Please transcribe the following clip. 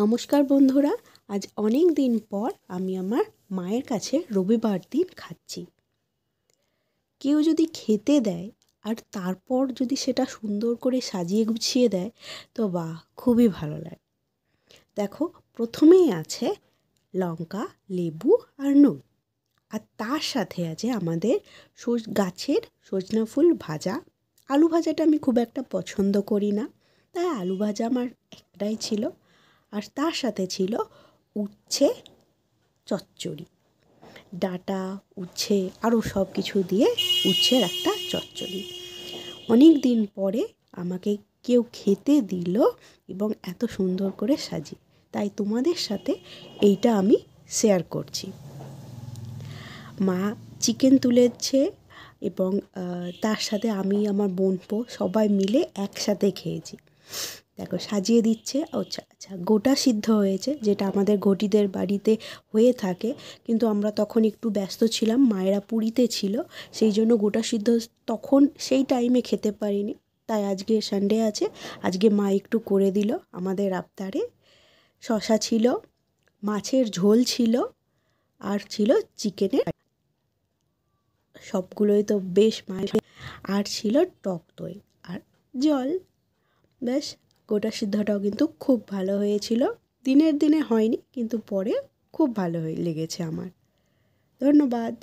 নমস্কার বন্ধুরা আজ অনেক দিন পর আমি আমার মায়ের কাছে রবিবার দিন খাচ্ছি কেউ যদি খেতে দেয় আর তারপর যদি সেটা সুন্দর করে সাজিয়ে গুছিয়ে দেয় তো বাহ খুবই ভালো লাগে দেখো প্রথমেই আছে লঙ্কা লেবু আর নুন আর তার সাথে আছে আমাদের গাছের সজনা ফুল ভাজা আলু ভাজাটা আমি খুব একটা পছন্দ করি না তাই আলু ভাজা আমার একটাই ছিল আর তার সাথে ছিল উচ্ছে চচ্চড়ি ডাটা উচ্ছে আরও সব কিছু দিয়ে উচ্ছের একটা চচ্চড়ি অনেক দিন পরে আমাকে কেউ খেতে দিল এবং এত সুন্দর করে সাজি তাই তোমাদের সাথে এইটা আমি শেয়ার করছি মা চিকেন তুলেছে এবং তার সাথে আমি আমার বোনপো সবাই মিলে একসাথে খেয়েছি দেখো সাজিয়ে দিচ্ছে আচ্ছা আচ্ছা গোটা সিদ্ধ হয়েছে যেটা আমাদের ঘটিদের বাড়িতে হয়ে থাকে কিন্তু আমরা তখন একটু ব্যস্ত ছিলাম মায়েরা পুরীতে ছিল সেই জন্য গোটা সিদ্ধ তখন সেই টাইমে খেতে পারিনি তাই আজকে সানডে আছে আজকে মা একটু করে দিল আমাদের আবতারে শশা ছিল মাছের ঝোল ছিল আর ছিল চিকেনের সবগুলোই তো বেশ মাছ আর ছিল টক দই আর জল ব্যাস গোটা সিদ্ধটাও কিন্তু খুব ভালো হয়েছিল দিনের দিনে হয়নি কিন্তু পরে খুব ভালো হয়ে লেগেছে আমার ধন্যবাদ